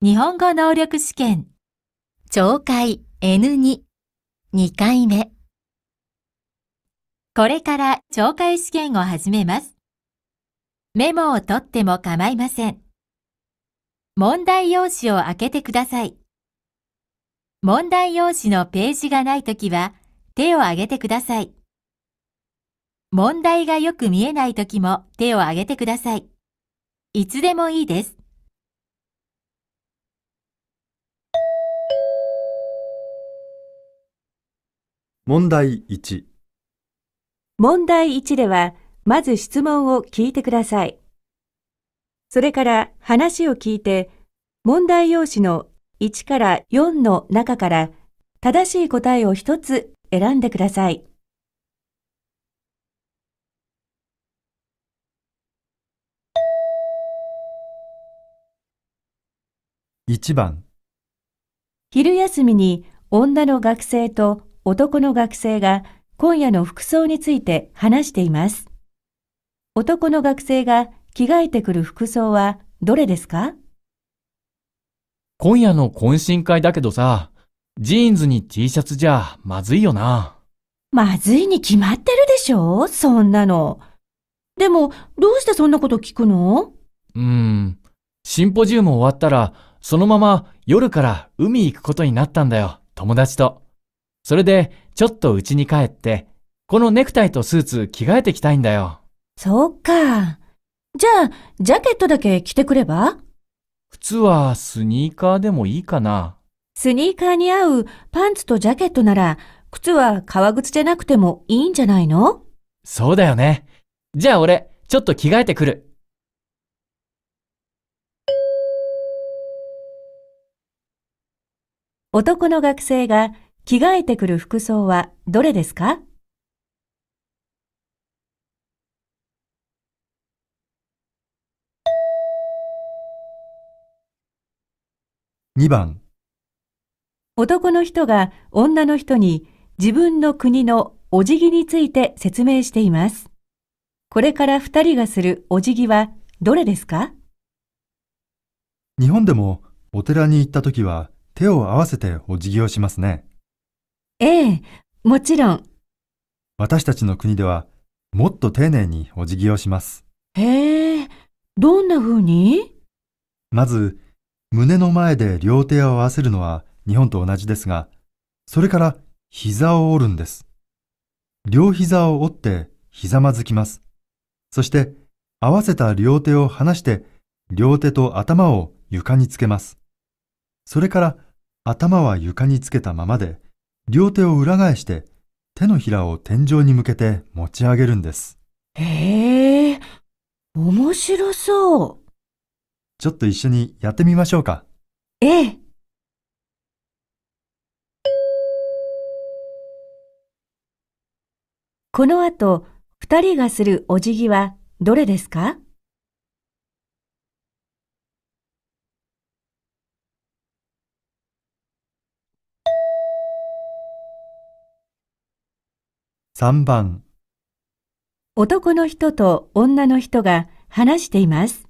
日本語能力試験、懲戒 N2、2回目。これから懲戒試験を始めます。メモを取っても構いません。問題用紙を開けてください。問題用紙のページがないときは手を挙げてください。問題がよく見えないときも手を挙げてください。いつでもいいです。問題1問題1では、まず質問を聞いてください。それから話を聞いて、問題用紙の1から4の中から正しい答えを1つ選んでください。1番昼休みに女の学生と男の学生が今夜の服装について話しています。男の学生が着替えてくる服装はどれですか今夜の懇親会だけどさ、ジーンズに T シャツじゃまずいよな。まずいに決まってるでしょそんなの。でも、どうしてそんなこと聞くのうん。シンポジウム終わったら、そのまま夜から海行くことになったんだよ、友達と。それで、ちょっと家に帰って、このネクタイとスーツ着替えてきたいんだよ。そうか。じゃあ、ジャケットだけ着てくれば靴はスニーカーでもいいかな。スニーカーに合うパンツとジャケットなら、靴は革靴じゃなくてもいいんじゃないのそうだよね。じゃあ俺、ちょっと着替えてくる。男の学生が着替えてくる服装はどれですか2番男の人が女の人に自分の国のお辞儀について説明しています。これから二人がするお辞儀はどれですか日本でもお寺に行った時は手を合わせてお辞儀をしますね。ええ、もちろん。私たちの国では、もっと丁寧にお辞儀をします。へえ、どんな風にまず、胸の前で両手を合わせるのは日本と同じですが、それから膝を折るんです。両膝を折ってひざまずきます。そして、合わせた両手を離して、両手と頭を床につけます。それから、頭は床につけたままで、両手を裏返して手のひらを天井に向けて持ち上げるんです。へえ、面白そう。ちょっと一緒にやってみましょうか。ええ。この後、二人がするお辞儀はどれですか3番男の人と女の人が話しています。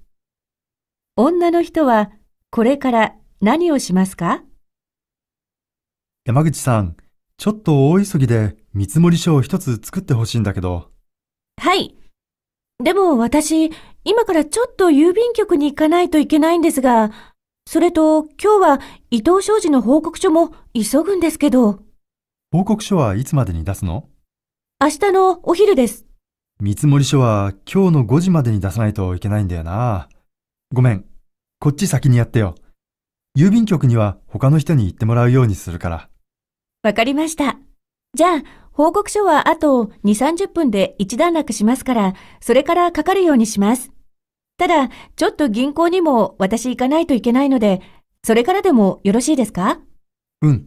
女の人はこれから何をしますか山口さん、ちょっと大急ぎで見積書を一つ作ってほしいんだけど。はい。でも私、今からちょっと郵便局に行かないといけないんですが、それと今日は伊藤商事の報告書も急ぐんですけど。報告書はいつまでに出すの明日のお昼です。見積書は今日の5時までに出さないといけないんだよな。ごめん。こっち先にやってよ。郵便局には他の人に行ってもらうようにするから。わかりました。じゃあ、報告書はあと2、30分で一段落しますから、それからかかるようにします。ただ、ちょっと銀行にも私行かないといけないので、それからでもよろしいですかうん。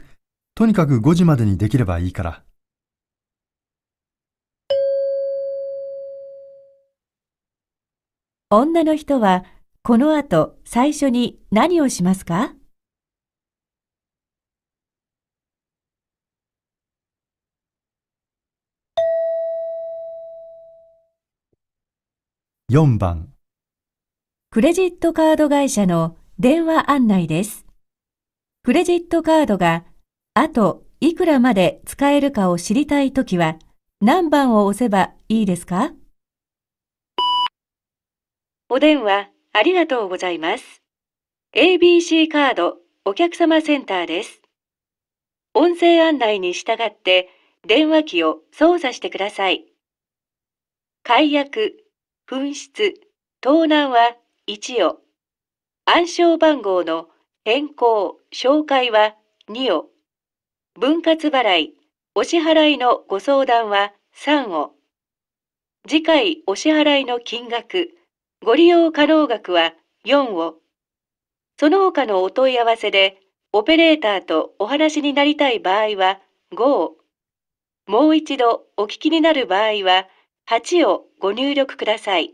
とにかく5時までにできればいいから。女の人はこの後最初に何をしますか4番クレジットカード会社の電話案内です。クレジットカードがあといくらまで使えるかを知りたいときは何番を押せばいいですかお電話ありがとうございます。ABC カードお客様センターです。音声案内に従って電話機を操作してください。解約、紛失、盗難は1を、暗証番号の変更、紹介は2を、分割払い、お支払いのご相談は3を、次回お支払いの金額、ご利用可能額は4を、その他のお問い合わせで、オペレーターとお話になりたい場合は5を、もう一度お聞きになる場合は8をご入力ください。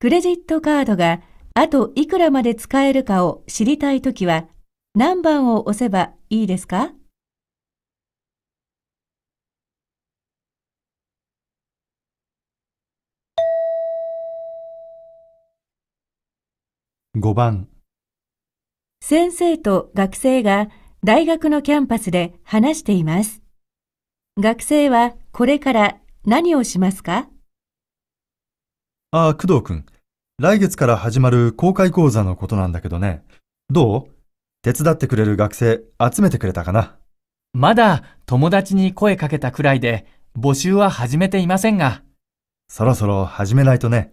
クレジットカードがあといくらまで使えるかを知りたいときは何番を押せばいいですか5番先生と学生が大学のキャンパスで話しています。学生はこれから何をしますかああ、工藤君。来月から始まる公開講座のことなんだけどね。どう手伝ってくれる学生集めてくれたかなまだ友達に声かけたくらいで募集は始めていませんが。そろそろ始めないとね。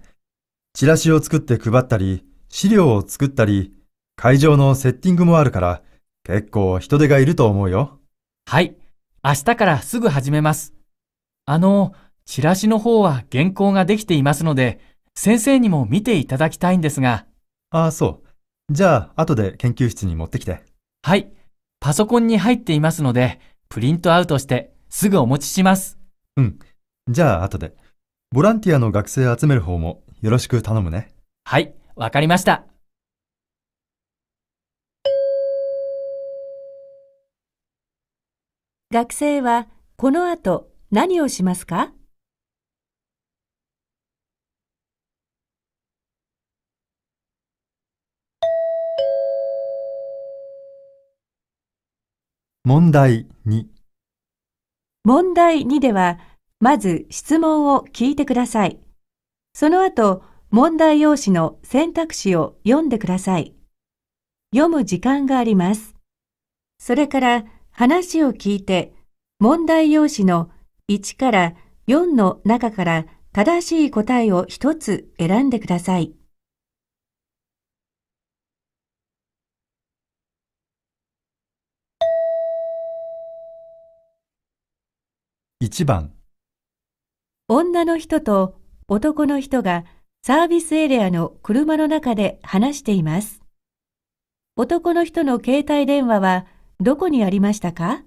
チラシを作って配ったり、資料を作ったり、会場のセッティングもあるから、結構人手がいると思うよ。はい。明日からすぐ始めます。あの、チラシの方は原稿ができていますので、先生にも見ていただきたいんですが。ああ、そう。じゃあ、後で研究室に持ってきて。はい。パソコンに入っていますので、プリントアウトしてすぐお持ちします。うん。じゃあ、後で。ボランティアの学生集める方もよろしく頼むね。はい。わかりました。学生はこの後何をしますか問題2問題2では、まず質問を聞いてください。その後、問題用紙の選択肢を読んでください。読む時間があります。それから話を聞いて、問題用紙の1から4の中から正しい答えを1つ選んでください。1番女の人と男の人がサービスエリアの車の中で話しています。男の人の携帯電話はどこにありましたか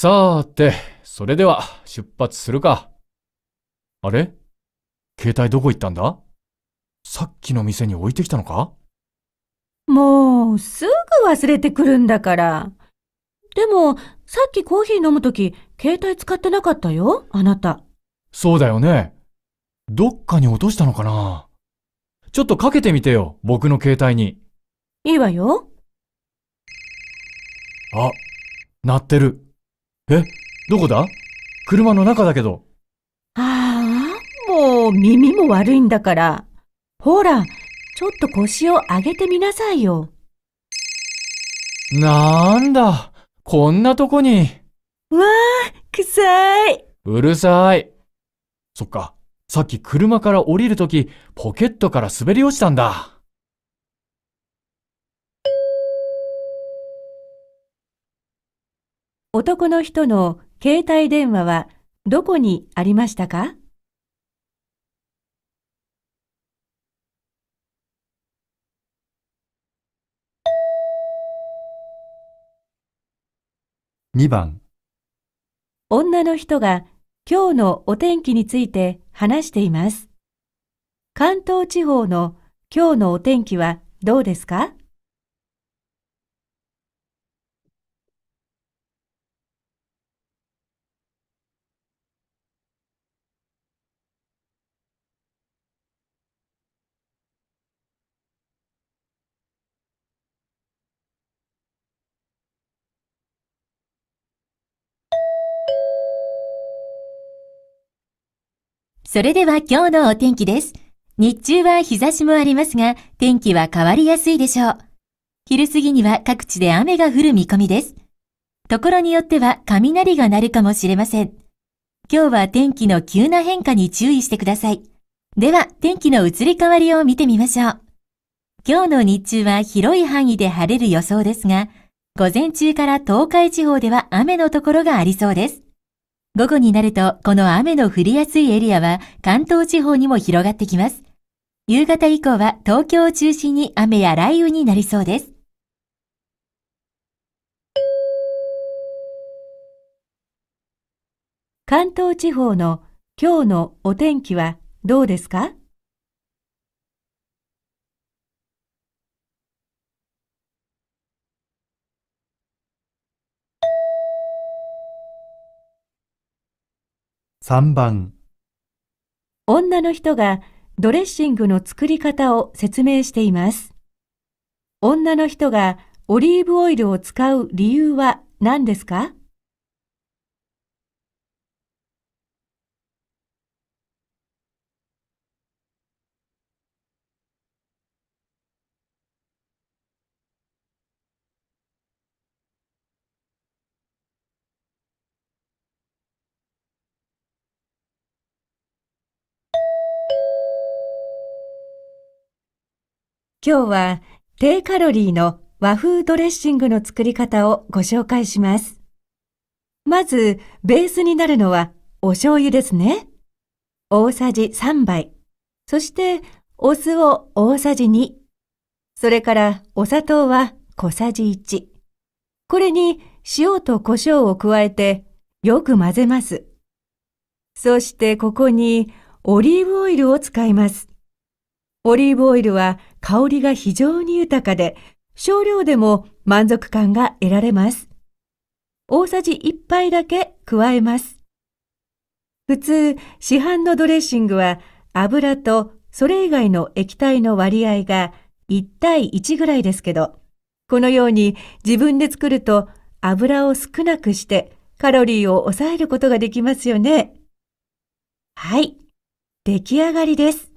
さーて、それでは出発するか。あれ携帯どこ行ったんださっきの店に置いてきたのかもう、すぐ忘れてくるんだから。でも、さっきコーヒー飲むとき、携帯使ってなかったよ、あなた。そうだよね。どっかに落としたのかなちょっとかけてみてよ、僕の携帯に。いいわよ。あ、鳴ってる。えどこだ車の中だけど。ああ、もう耳も悪いんだから。ほら、ちょっと腰を上げてみなさいよ。なんだ、こんなとこに。わあ、臭い。うるさい。そっか、さっき車から降りるとき、ポケットから滑り落ちたんだ。男の人の携帯電話はどこにありましたか2番女の人が今日のお天気について話しています。関東地方の今日のお天気はどうですかそれでは今日のお天気です。日中は日差しもありますが、天気は変わりやすいでしょう。昼過ぎには各地で雨が降る見込みです。ところによっては雷が鳴るかもしれません。今日は天気の急な変化に注意してください。では、天気の移り変わりを見てみましょう。今日の日中は広い範囲で晴れる予想ですが、午前中から東海地方では雨のところがありそうです。午後になるとこの雨の降りやすいエリアは関東地方にも広がってきます。夕方以降は東京を中心に雨や雷雨になりそうです。関東地方の今日のお天気はどうですか3番女の人がドレッシングの作り方を説明しています。女の人がオリーブオイルを使う理由は何ですか今日は低カロリーの和風ドレッシングの作り方をご紹介します。まず、ベースになるのはお醤油ですね。大さじ3杯。そして、お酢を大さじ2。それから、お砂糖は小さじ1。これに塩と胡椒を加えて、よく混ぜます。そして、ここにオリーブオイルを使います。オリーブオイルは香りが非常に豊かで、少量でも満足感が得られます。大さじ1杯だけ加えます。普通、市販のドレッシングは油とそれ以外の液体の割合が1対1ぐらいですけど、このように自分で作ると油を少なくしてカロリーを抑えることができますよね。はい。出来上がりです。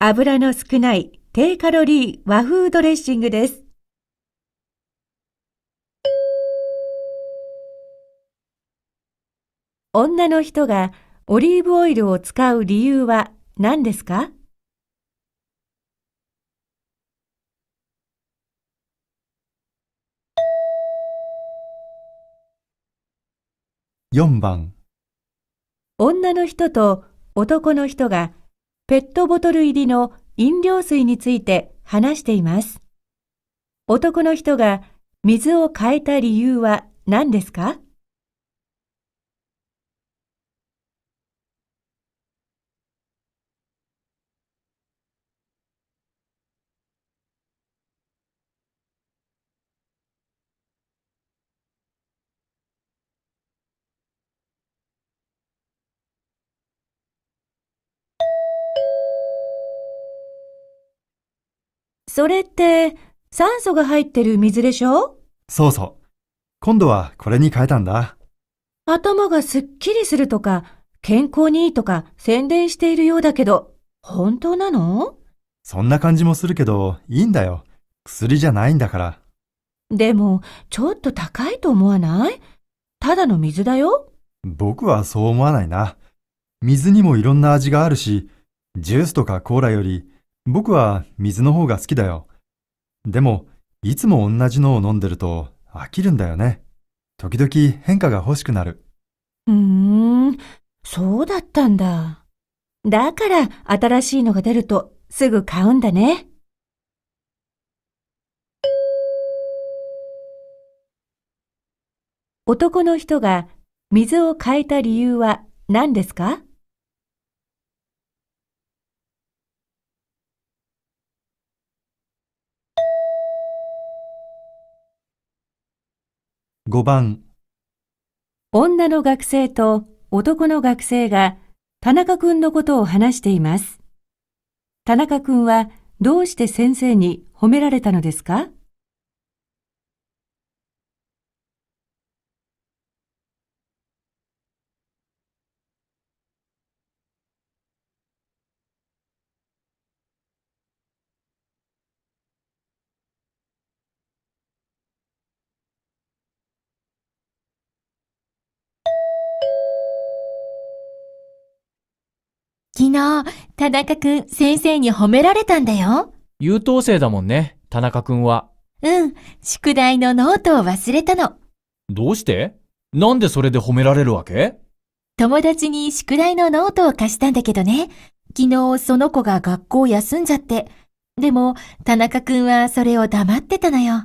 油の少ない低カロリー和風ドレッシングです。女の人がオリーブオイルを使う理由は何ですか4番女の人と男の人がペットボトル入りの飲料水について話しています。男の人が水を変えた理由は何ですかそれって酸素が入ってる水でしょそうそう。今度はこれに変えたんだ。頭がすっきりするとか、健康にいいとか宣伝しているようだけど、本当なのそんな感じもするけど、いいんだよ。薬じゃないんだから。でも、ちょっと高いと思わないただの水だよ。僕はそう思わないな。水にもいろんな味があるし、ジュースとかコーラより僕は水の方が好きだよ。でも、いつも同じのを飲んでると飽きるんだよね。時々変化が欲しくなる。うーん、そうだったんだ。だから新しいのが出るとすぐ買うんだね。男の人が水を変えた理由は何ですか5番女の学生と男の学生が田中くんのことを話しています。田中くんはどうして先生に褒められたのですか昨日、田中くん先生に褒められたんだよ。優等生だもんね、田中くんは。うん、宿題のノートを忘れたの。どうしてなんでそれで褒められるわけ友達に宿題のノートを貸したんだけどね。昨日その子が学校休んじゃって。でも、田中くんはそれを黙ってたのよ。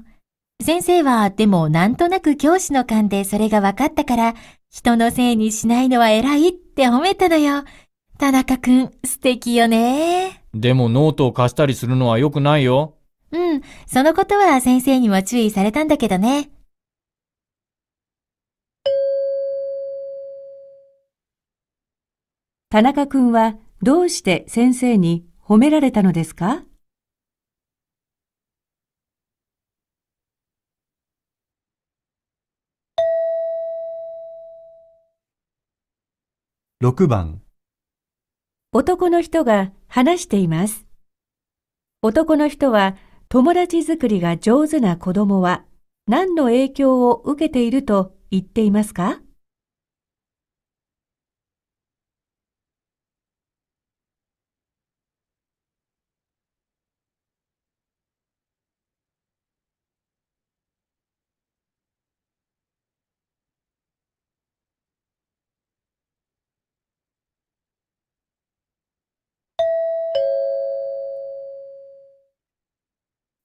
先生は、でもなんとなく教師の勘でそれが分かったから、人のせいにしないのは偉いって褒めたのよ。田中くん、素敵よね。でもノートを貸したりするのは良くないよ。うん、そのことは先生にも注意されたんだけどね。田中くんはどうして先生に褒められたのですか6番男の人が話しています。男の人は友達作りが上手な子供は何の影響を受けていると言っていますか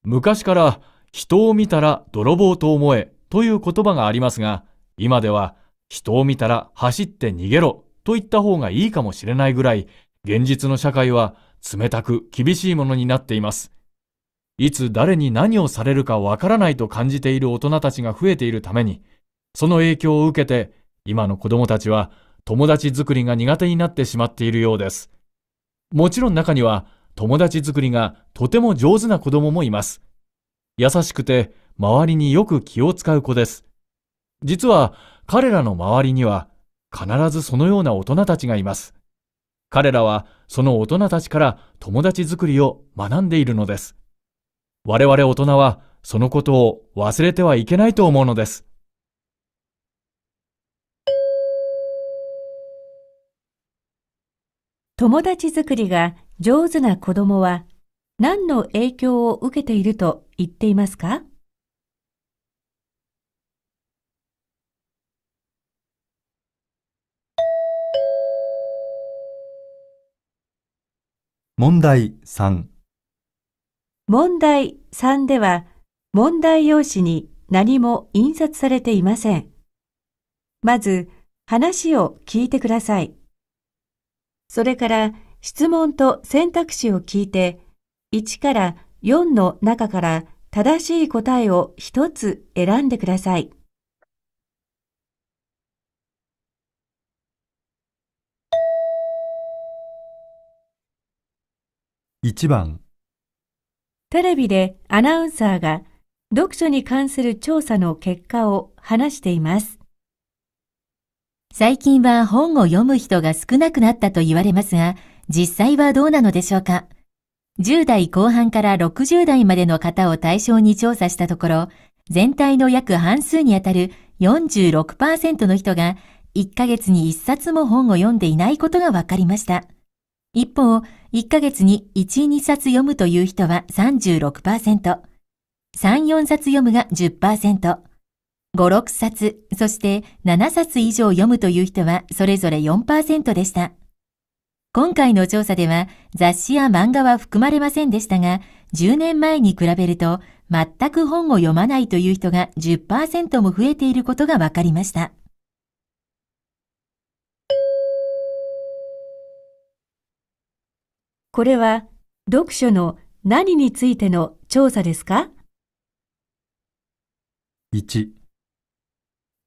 昔から人を見たら泥棒と思えという言葉がありますが、今では人を見たら走って逃げろと言った方がいいかもしれないぐらい、現実の社会は冷たく厳しいものになっています。いつ誰に何をされるかわからないと感じている大人たちが増えているために、その影響を受けて、今の子供たちは友達作りが苦手になってしまっているようです。もちろん中には、友達作りがとても上手な子供もいます。優しくて周りによく気を使う子です。実は彼らの周りには必ずそのような大人たちがいます。彼らはその大人たちから友達作りを学んでいるのです。我々大人はそのことを忘れてはいけないと思うのです。友達作りが上手な子供は何の影響を受けていると言っていますか問題3問題3では問題用紙に何も印刷されていません。まず話を聞いてください。それから質問と選択肢を聞いて、1から4の中から正しい答えを1つ選んでください。1番テレビでアナウンサーが読書に関する調査の結果を話しています。最近は本を読む人が少なくなったと言われますが、実際はどうなのでしょうか ?10 代後半から60代までの方を対象に調査したところ、全体の約半数にあたる46%の人が1ヶ月に1冊も本を読んでいないことが分かりました。一方、1ヶ月に1、2冊読むという人は36%、3、4冊読むが10%、5、6冊、そして7冊以上読むという人はそれぞれ4%でした。今回の調査では雑誌や漫画は含まれませんでしたが、10年前に比べると全く本を読まないという人が10%も増えていることが分かりました。これは読書の何についての調査ですか ?1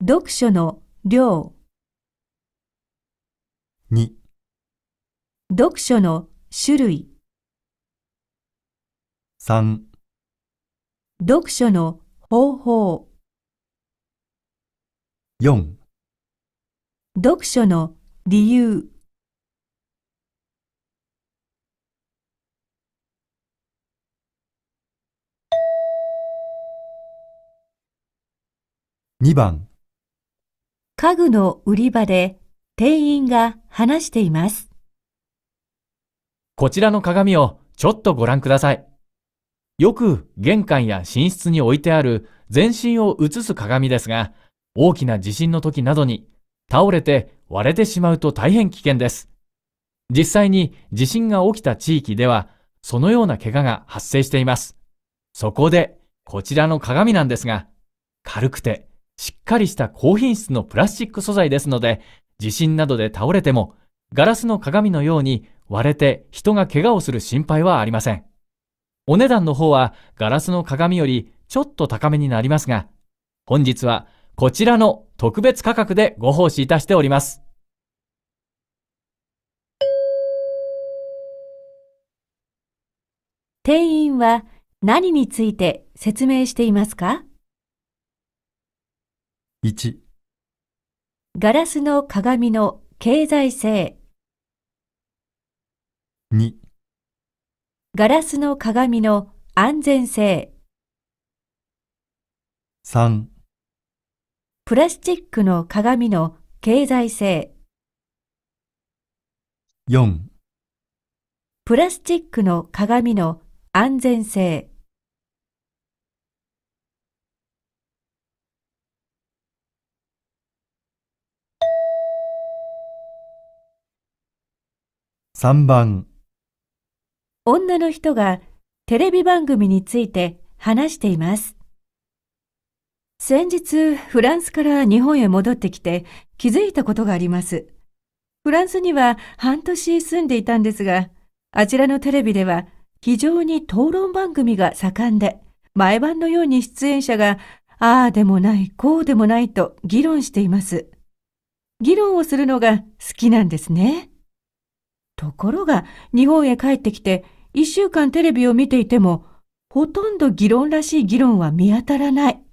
読書の量2読書の種類3読書の方法4読書の理由2番家具の売り場で店員が話しています。こちらの鏡をちょっとご覧ください。よく玄関や寝室に置いてある全身を映す鏡ですが、大きな地震の時などに倒れて割れてしまうと大変危険です。実際に地震が起きた地域では、そのような怪我が発生しています。そこで、こちらの鏡なんですが、軽くてしっかりした高品質のプラスチック素材ですので、地震などで倒れてもガラスの鏡のように割れて人が怪我をする心配はありません。お値段の方はガラスの鏡よりちょっと高めになりますが、本日はこちらの特別価格でご奉仕いたしております。店員は何について説明していますか ?1 ガラスの鏡の経済性2ガラスの鏡の安全性3プラスチックの鏡の経済性4プラスチックの鏡の安全性3番女の人がテレビ番組について話しています。先日、フランスから日本へ戻ってきて気づいたことがあります。フランスには半年住んでいたんですが、あちらのテレビでは非常に討論番組が盛んで、毎晩のように出演者が、ああでもない、こうでもないと議論しています。議論をするのが好きなんですね。ところが、日本へ帰ってきて、一週間テレビを見ていても、ほとんど議論らしい議論は見当たらない。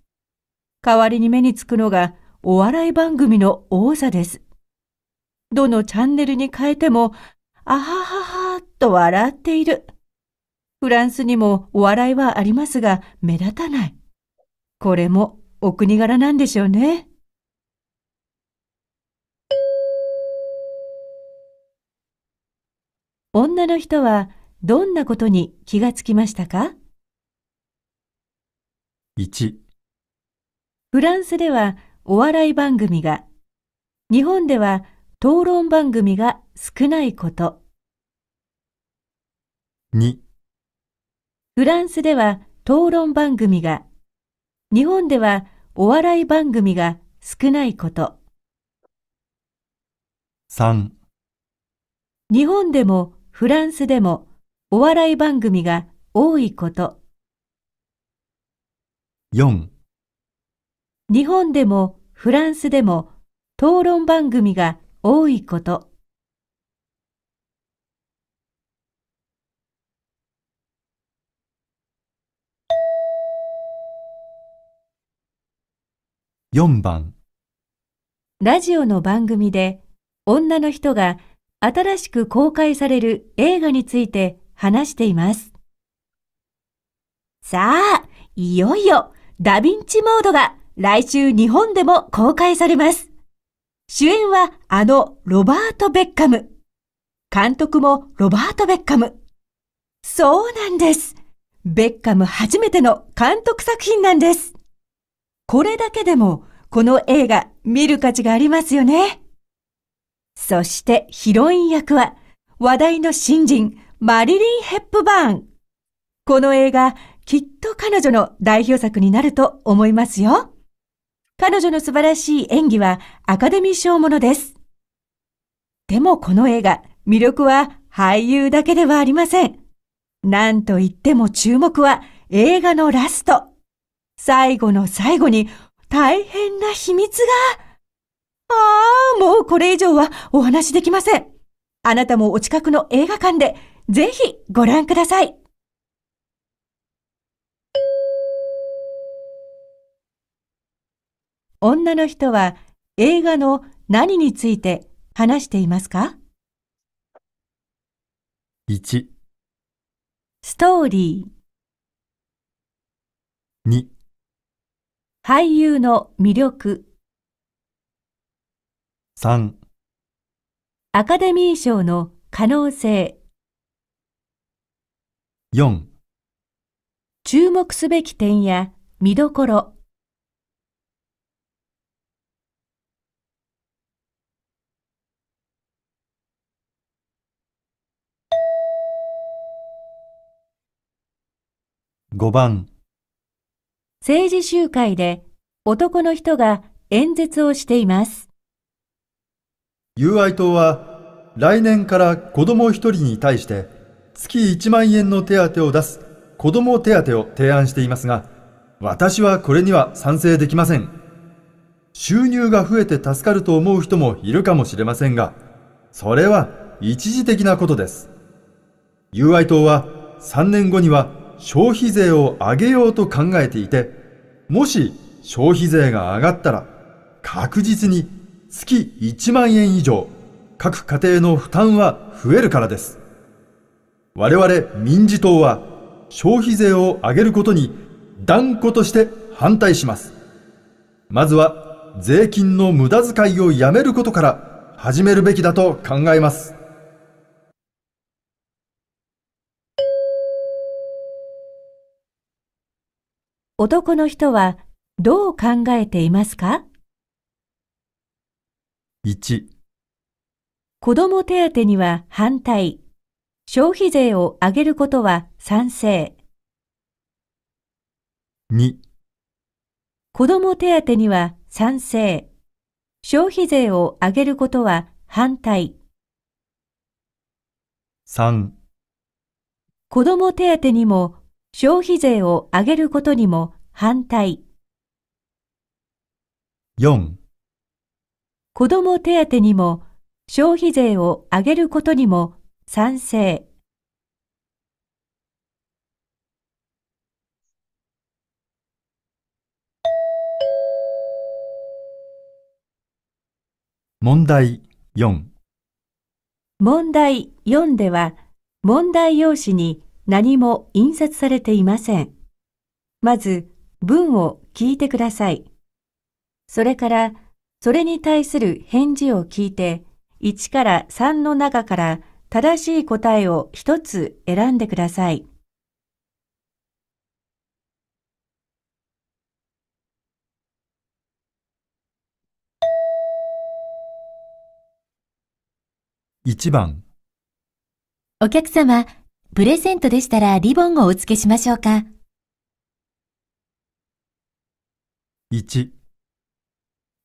代わりに目につくのが、お笑い番組の王座です。どのチャンネルに変えても、あはははと笑っている。フランスにもお笑いはありますが、目立たない。これもお国柄なんでしょうね。女の人は、どんなことに気がつきましたか ?1 フランスではお笑い番組が、日本では討論番組が少ないこと。2フランスでは討論番組が、日本ではお笑い番組が少ないこと。3日本でもフランスでもお笑い番組が多いこと。4日本でもフランスでも討論番組が多いこと。4番ラジオの番組で女の人が新しく公開される映画について話しています。さあ、いよいよダヴィンチモードが来週日本でも公開されます。主演はあのロバート・ベッカム。監督もロバート・ベッカム。そうなんです。ベッカム初めての監督作品なんです。これだけでもこの映画見る価値がありますよね。そしてヒロイン役は話題の新人マリリン・ヘップバーン。この映画、きっと彼女の代表作になると思いますよ。彼女の素晴らしい演技はアカデミー賞ものです。でもこの映画、魅力は俳優だけではありません。なんといっても注目は映画のラスト。最後の最後に大変な秘密が。ああ、もうこれ以上はお話できません。あなたもお近くの映画館でぜひご覧ください。女の人は映画の何について話していますか ?1、ストーリー。2、俳優の魅力。3、アカデミー賞の可能性。4注目すべき点や見どころ5番政治集会で男の人が演説をしています。友愛党は来年から子供一人に対して月1万円の手当を出す子ども手当を提案していますが、私はこれには賛成できません。収入が増えて助かると思う人もいるかもしれませんが、それは一時的なことです。友愛党は3年後には消費税を上げようと考えていて、もし消費税が上がったら、確実に月1万円以上、各家庭の負担は増えるからです。我々民事党は消費税を上げることに断固として反対します。まずは税金の無駄遣いをやめることから始めるべきだと考えます。男の人はどう考えていますか ?1 子供手当には反対。消費税を上げることは賛成。2子供手当には賛成。消費税を上げることは反対。3子供手当にも消費税を上げることにも反対。4子供手当にも消費税を上げることにも賛成問題4問題4では問題用紙に何も印刷されていません。まず文を聞いてください。それからそれに対する返事を聞いて1から3の中から正しい答えを一つ選んでください。1番お客様、プレゼントでしたらリボンをお付けしましょうか。1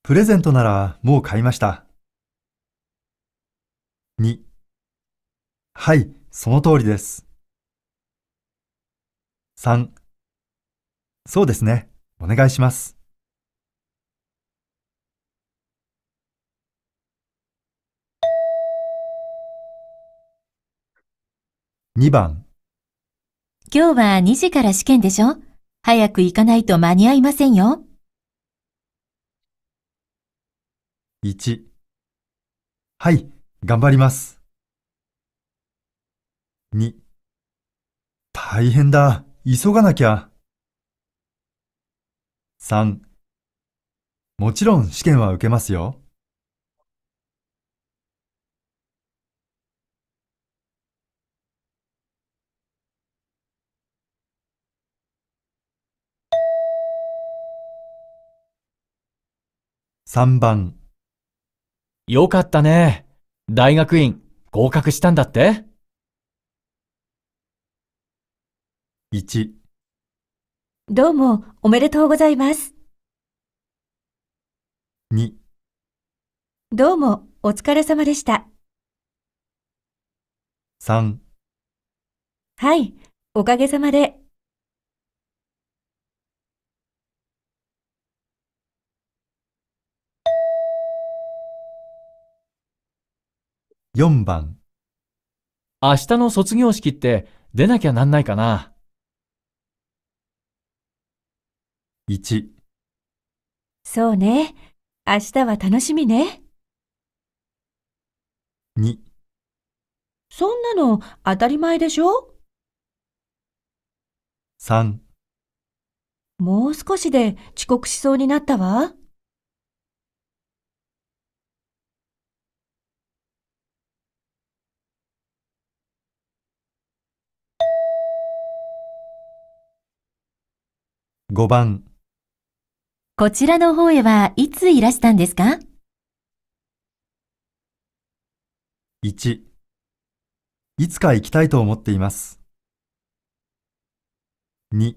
プレゼントならもう買いました。2はい、その通りです。3、そうですね、お願いします。2番今日は2時から試験でしょ早く行かないと間に合いませんよ。1はい、頑張ります。大変だ、急がなきゃ。もちろん試験は受けますよ。三番よかったね。大学院合格したんだって1どうもおめでとうございます。2どうもお疲れ様でした。3はい、おかげさまで。4番明日の卒業式って出なきゃなんないかな。1そうね。明日は楽しみね。2そんなの当たり前でしょ ?3 もう少しで遅刻しそうになったわ。5番こちらの方へはいついらしたんですか ?1、いつか行きたいと思っています。2、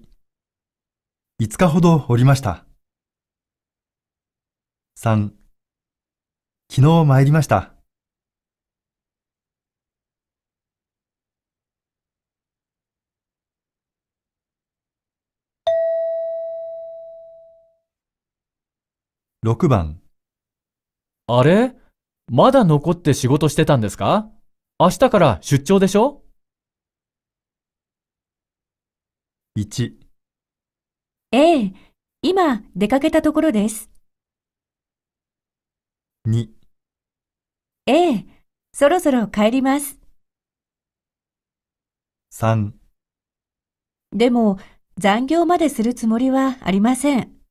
5日ほどおりました。3、昨日参りました。6番あれまだ残って仕事してたんですか明日から出張でしょ ?1 ええ、今出かけたところです。2ええ、そろそろ帰ります。3でも残業までするつもりはありません。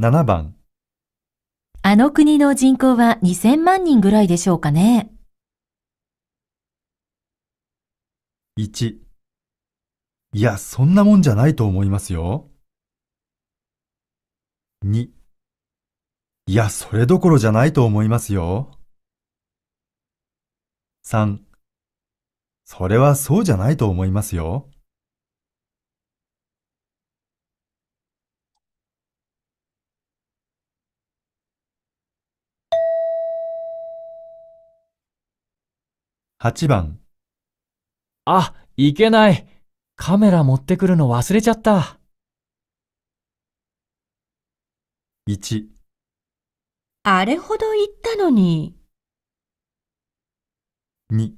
7番あの国の人口は2000万人ぐらいでしょうかね。1いや、そんなもんじゃないと思いますよ。2いや、それどころじゃないと思いますよ。3それはそうじゃないと思いますよ。8番あ、いけない。カメラ持ってくるの忘れちゃった。1あれほど言ったのに。2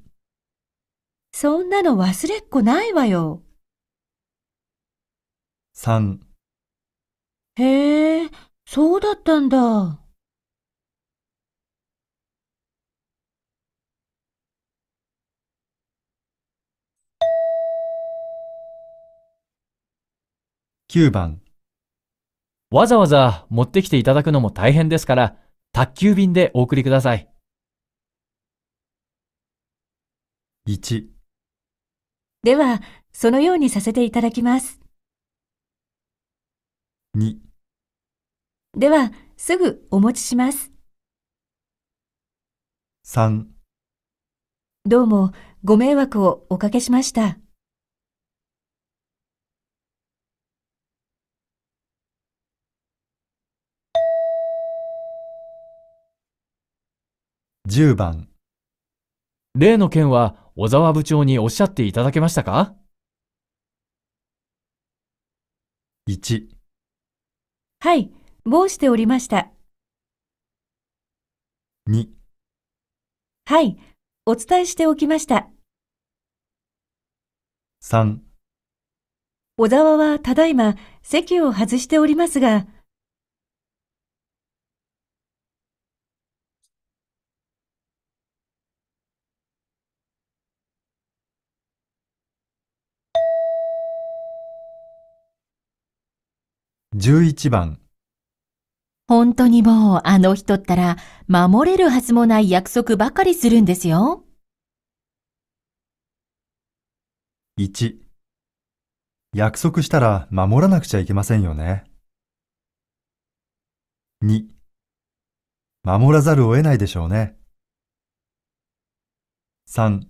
そんなの忘れっこないわよ。3へえ、そうだったんだ。9番わざわざ持ってきていただくのも大変ですから、宅急便でお送りください。1では、そのようにさせていただきます。2では、すぐお持ちします。3どうもご迷惑をおかけしました。10番例の件は小沢部長におっしゃっていただけましたか ?1 はい、申しておりました。2はい、お伝えしておきました。3小沢はただいま席を外しておりますが、11番本当にもうあの人ったら守れるはずもない約束ばかりするんですよ。1約束したら守らなくちゃいけませんよね。2守らざるを得ないでしょうね。3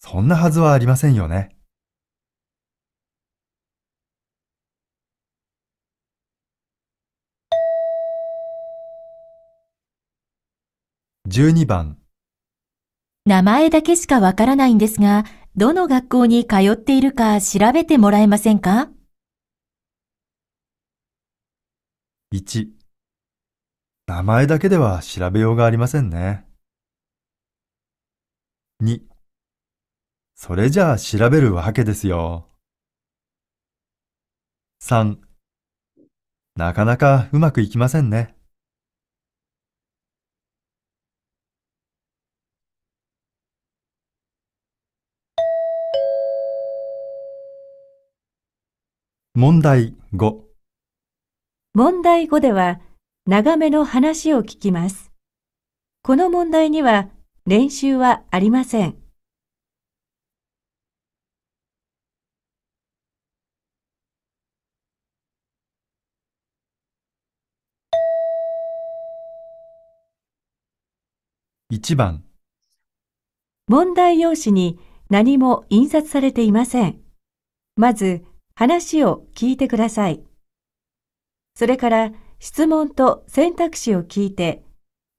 そんなはずはありませんよね。12番名前だけしかわからないんですが、どの学校に通っているか調べてもらえませんか ?1 名前だけでは調べようがありませんね。2それじゃあ調べるわけですよ。3なかなかうまくいきませんね。問題5問題5では長めの話を聞きます。この問題には練習はありません。1番問題用紙に何も印刷されていません。まず、話を聞いてください。それから質問と選択肢を聞いて、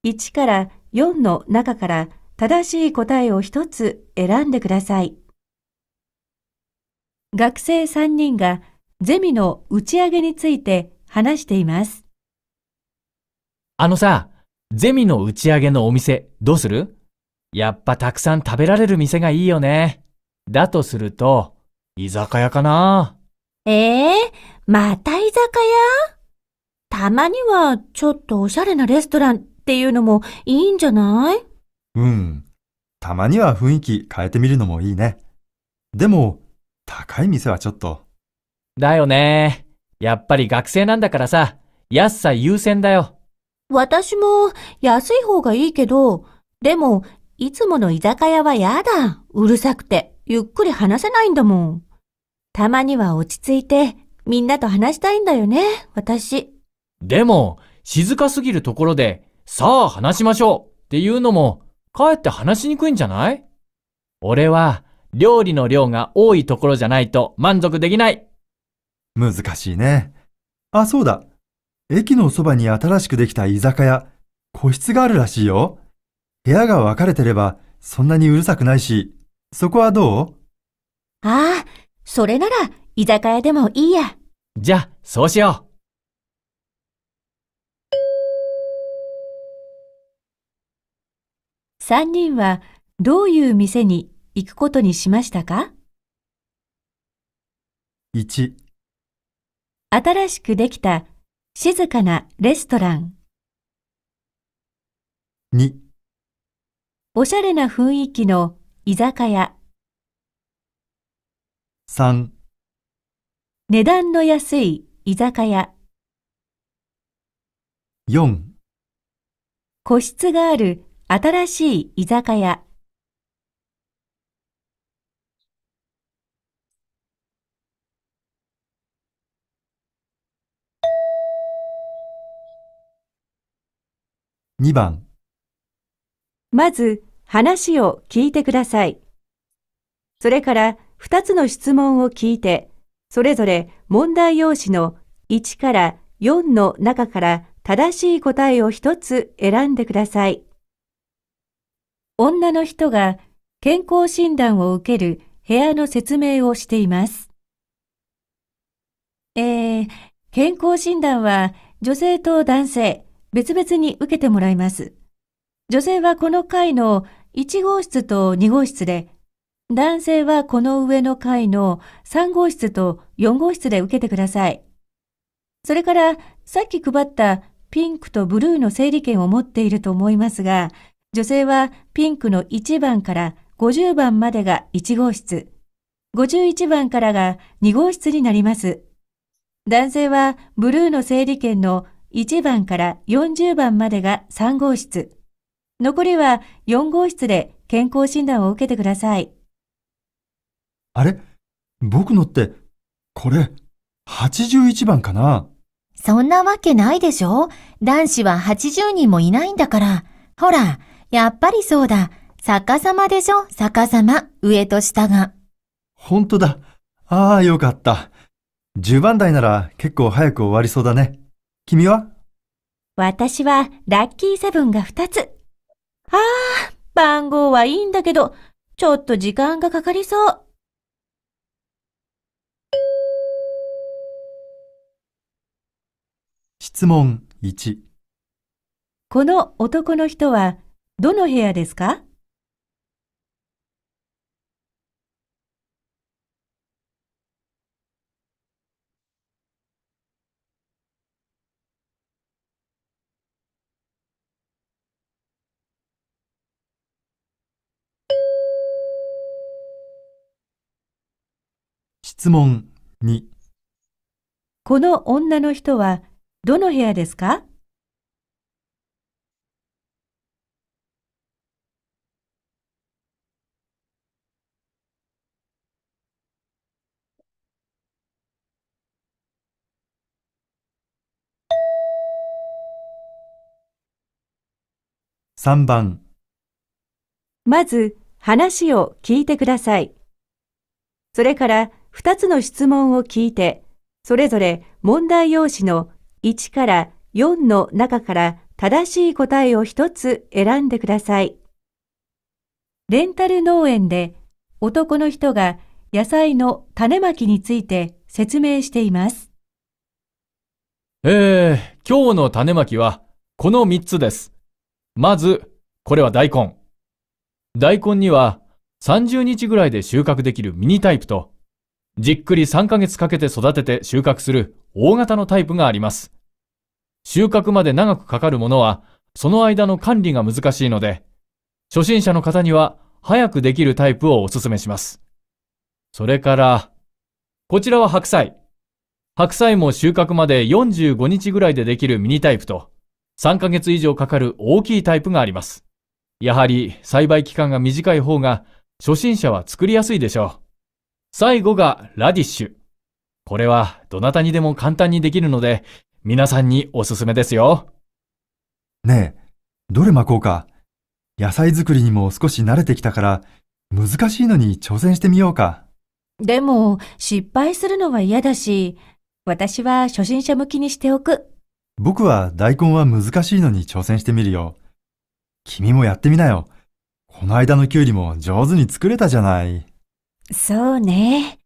1から4の中から正しい答えを1つ選んでください。学生3人がゼミの打ち上げについて話しています。あのさ、ゼミの打ち上げのお店どうするやっぱたくさん食べられる店がいいよね。だとすると、居酒屋かなええー、また居酒屋たまにはちょっとおしゃれなレストランっていうのもいいんじゃないうん。たまには雰囲気変えてみるのもいいね。でも、高い店はちょっと。だよね。やっぱり学生なんだからさ、安さ優先だよ。私も安い方がいいけど、でも、いつもの居酒屋はやだ。うるさくて、ゆっくり話せないんだもん。たまには落ち着いて、みんなと話したいんだよね、私。でも、静かすぎるところで、さあ話しましょうっていうのも、かえって話しにくいんじゃない俺は、料理の量が多いところじゃないと満足できない。難しいね。あ、そうだ。駅のそばに新しくできた居酒屋、個室があるらしいよ。部屋が分かれてれば、そんなにうるさくないし、そこはどうああ、それなら居酒屋でもいいや。じゃあ、そうしよう。三人はどういう店に行くことにしましたか一、新しくできた静かなレストラン二、おしゃれな雰囲気の居酒屋3値段の安い居酒屋4個室がある新しい居酒屋2番まず話を聞いてください。それから2つの質問を聞いて、それぞれ問題用紙の1から4の中から正しい答えを1つ選んでください。女の人が健康診断を受ける部屋の説明をしています。えー、健康診断は女性と男性、別々に受けてもらいます。女性はこの階の1号室と2号室で、男性はこの上の階の3号室と4号室で受けてください。それから、さっき配ったピンクとブルーの整理券を持っていると思いますが、女性はピンクの1番から50番までが1号室、51番からが2号室になります。男性はブルーの整理券の1番から40番までが3号室、残りは4号室で健康診断を受けてください。あれ僕のって、これ、81番かなそんなわけないでしょ男子は80人もいないんだから。ほら、やっぱりそうだ。逆さまでしょ逆さま。上と下が。ほんとだ。ああ、よかった。10番台なら結構早く終わりそうだね。君は私はラッキーセブンが2つ。ああ、番号はいいんだけど、ちょっと時間がかかりそう。質問1この男の人はどの部屋ですか質問2この女の人はどの部屋ですか3番まず話を聞いてください。それから2つの質問を聞いて、それぞれ問題用紙の1から4の中から正しい答えを1つ選んでください。レンタル農園で男の人が野菜の種まきについて説明しています。えー、今日の種まきはこの3つです。まず、これは大根。大根には30日ぐらいで収穫できるミニタイプと、じっくり3ヶ月かけて育てて収穫する大型のタイプがあります。収穫まで長くかかるものは、その間の管理が難しいので、初心者の方には早くできるタイプをお勧めします。それから、こちらは白菜。白菜も収穫まで45日ぐらいでできるミニタイプと、3ヶ月以上かかる大きいタイプがあります。やはり栽培期間が短い方が初心者は作りやすいでしょう。最後がラディッシュ。これはどなたにでも簡単にできるので、皆さんにおすすめですよ。ねえ、どれ巻こうか。野菜作りにも少し慣れてきたから、難しいのに挑戦してみようか。でも、失敗するのは嫌だし、私は初心者向きにしておく。僕は大根は難しいのに挑戦してみるよ。君もやってみなよ。この間のきゅうりも上手に作れたじゃない。そうね。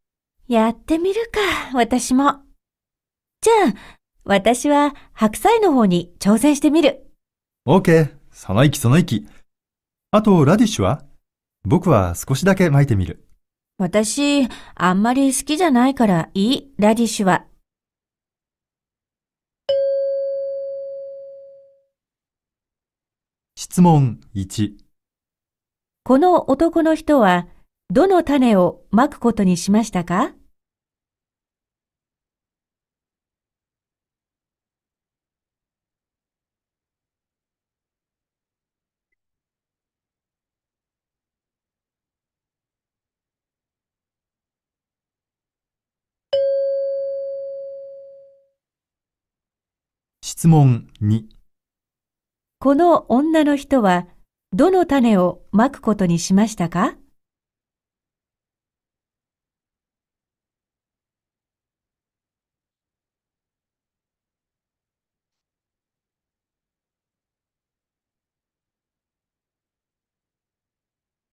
やってみるか、私も。じゃあ、私は白菜の方に挑戦してみる。OK。その息その息。あと、ラディッシュは僕は少しだけ巻いてみる。私、あんまり好きじゃないからいい、ラディッシュは。質問1。この男の人は、どの種をまくことにしましたか質問2この女の人はどの種をまくことにしましたか